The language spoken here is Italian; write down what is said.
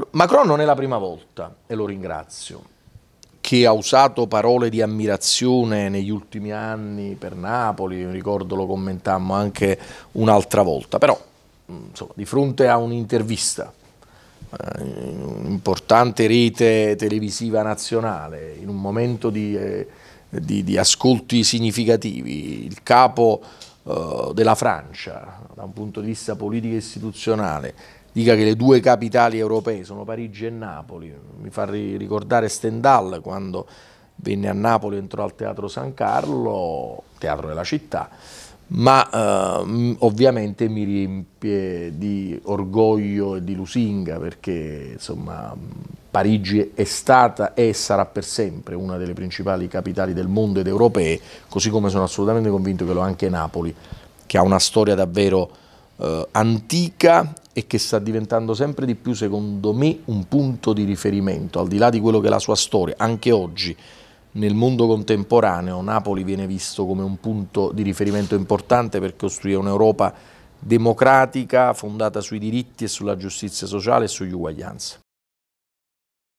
Allora, Macron non è la prima volta, e lo ringrazio, che ha usato parole di ammirazione negli ultimi anni per Napoli, ricordo lo commentammo anche un'altra volta, però mm, insomma, di fronte a un'intervista, eh, in un'importante rete televisiva nazionale, in un momento di, eh, di, di ascolti significativi, il capo eh, della Francia da un punto di vista politico e istituzionale dica che le due capitali europee sono Parigi e Napoli, mi fa ricordare Stendhal quando venne a Napoli, entrò al Teatro San Carlo, teatro della città, ma eh, ovviamente mi riempie di orgoglio e di lusinga perché insomma Parigi è stata e sarà per sempre una delle principali capitali del mondo ed europee, così come sono assolutamente convinto che lo è anche Napoli, che ha una storia davvero eh, antica e che sta diventando sempre di più, secondo me, un punto di riferimento, al di là di quello che è la sua storia, anche oggi. Nel mondo contemporaneo Napoli viene visto come un punto di riferimento importante per costruire un'Europa democratica fondata sui diritti e sulla giustizia sociale e sull'uguaglianza.